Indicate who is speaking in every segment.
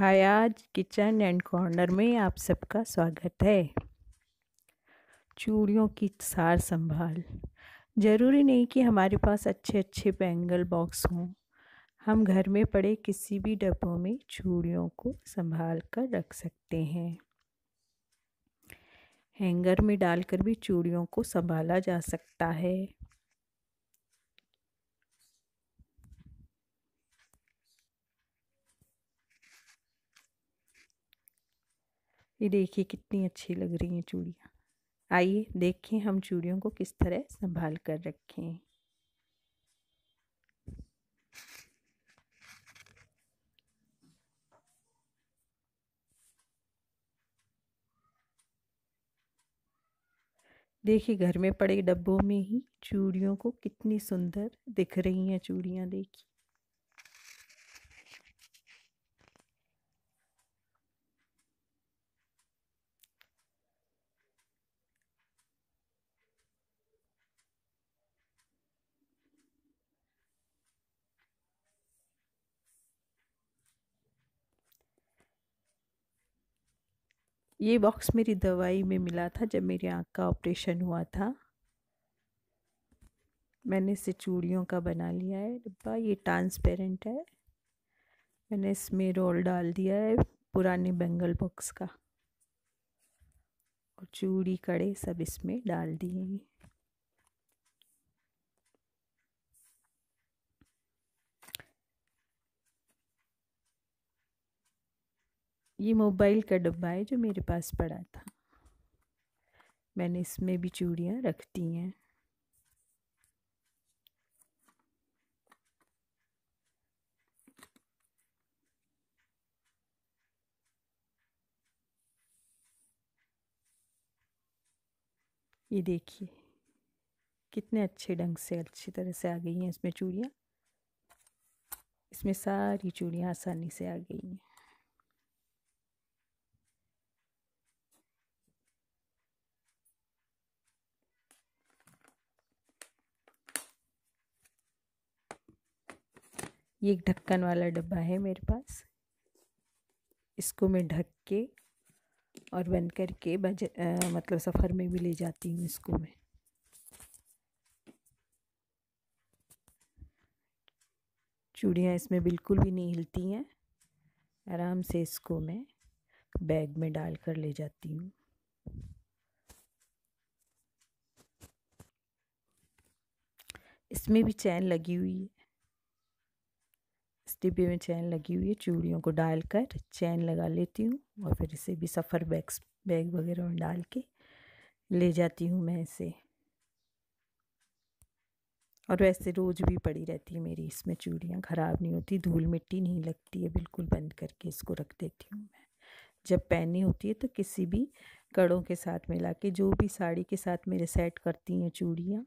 Speaker 1: हयाज kitchen and corner में आप सबका स्वागत है चूड़ियों की सार संभाल ज़रूरी नहीं कि हमारे पास अच्छे अच्छे बैंगल बॉक्स हों हम घर में पड़े किसी भी डब्बों में चूड़ियों को संभाल कर रख सकते हैं हैंगर में डालकर भी चूड़ियों को संभाला जा सकता है ये देखिए कितनी अच्छी लग रही हैं चूड़ियाँ आइए देखें हम चूड़ियों को किस तरह संभाल कर रखें देखिए घर में पड़े डब्बों में ही चूड़ियों को कितनी सुंदर दिख रही हैं चूड़ियाँ देखिए ये बॉक्स मेरी दवाई में मिला था जब मेरी आँख का ऑपरेशन हुआ था मैंने इसे चूड़ियों का बना लिया है डिब्बा ये ट्रांसपेरेंट है मैंने इसमें रोल डाल दिया है पुराने बंगल बॉक्स का और चूड़ी कड़े सब इसमें डाल दिए हैं ये मोबाइल का डब्बा है जो मेरे पास पड़ा था मैंने इसमें भी चूड़ियाँ रख दी हैं ये देखिए कितने अच्छे ढंग से अच्छी तरह से आ गई हैं इसमें चूड़ियाँ इसमें सारी चूड़ियाँ आसानी से आ गई हैं ये एक ढक्कन वाला डब्बा है मेरे पास इसको मैं ढक के और बंद करके बज मतलब सफ़र में भी ले जाती हूँ इसको मैं चूड़ियाँ इसमें बिल्कुल भी नहीं हिलती हैं आराम से इसको मैं बैग में डाल कर ले जाती हूँ इसमें भी चैन लगी हुई है डिब्बे में चैन लगी हुई है चूड़ियों को डालकर चैन लगा लेती हूँ और फिर इसे भी सफ़र बैग्स बैग वगैरह में डाल के ले जाती हूँ मैं इसे और वैसे रोज़ भी पड़ी रहती है मेरी इसमें चूड़ियाँ ख़राब नहीं होती धूल मिट्टी नहीं लगती है बिल्कुल बंद करके इसको रख देती हूँ मैं जब पहननी होती है तो किसी भी कड़ों के साथ मिला के जो भी साड़ी के साथ मेरे सेट करती हैं चूड़ियाँ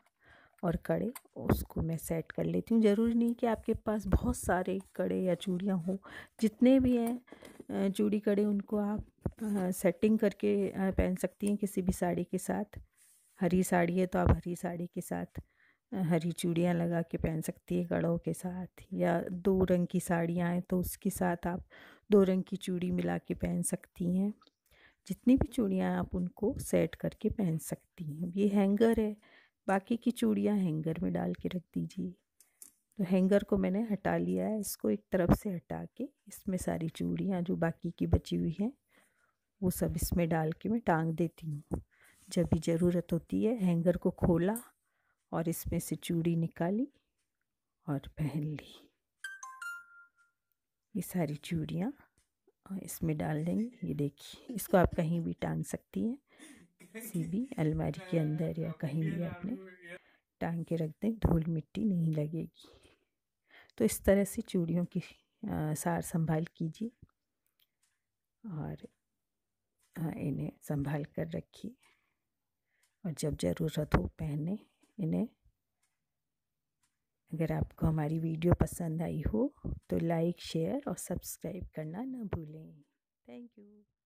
Speaker 1: और कड़े उसको मैं सेट कर लेती हूँ ज़रूरी नहीं कि आपके पास बहुत सारे कड़े या चूड़ियाँ हों जितने भी हैं चूड़ी कड़े उनको आप सेटिंग करके पहन सकती हैं किसी भी साड़ी के साथ हरी साड़ी है तो आप हरी साड़ी के साथ हरी चूड़ियाँ लगा के पहन सकती है कड़ों के साथ या दो रंग की साड़ियाँ हैं तो उसके साथ आप दो रंग की चूड़ी मिला के पहन सकती हैं जितनी भी चूड़ियाँ आप उनको सेट करके पहन सकती हैं ये हैंगर है बाकी की चूड़ियाँ हैंगर में डाल के रख दीजिए तो हैंगर को मैंने हटा लिया है इसको एक तरफ से हटा के इसमें सारी चूड़ियाँ जो बाकी की बची हुई हैं वो सब इसमें डाल के मैं टांग देती हूँ जब भी ज़रूरत होती है हैंगर को खोला और इसमें से चूड़ी निकाली और पहन ली ये सारी चूड़ियाँ इसमें डाल देंगे ये देखिए इसको आप कहीं भी टांग सकती हैं सीबी अलमारी के अंदर या कहीं भी आपने टांग के रख दें धूल मिट्टी नहीं लगेगी तो इस तरह से चूड़ियों की आ, सार संभाल कीजिए और इन्हें संभाल कर रखिए और जब ज़रूरत हो पहने इन्हें अगर आपको हमारी वीडियो पसंद आई हो तो लाइक शेयर और सब्सक्राइब करना ना भूलें थैंक यू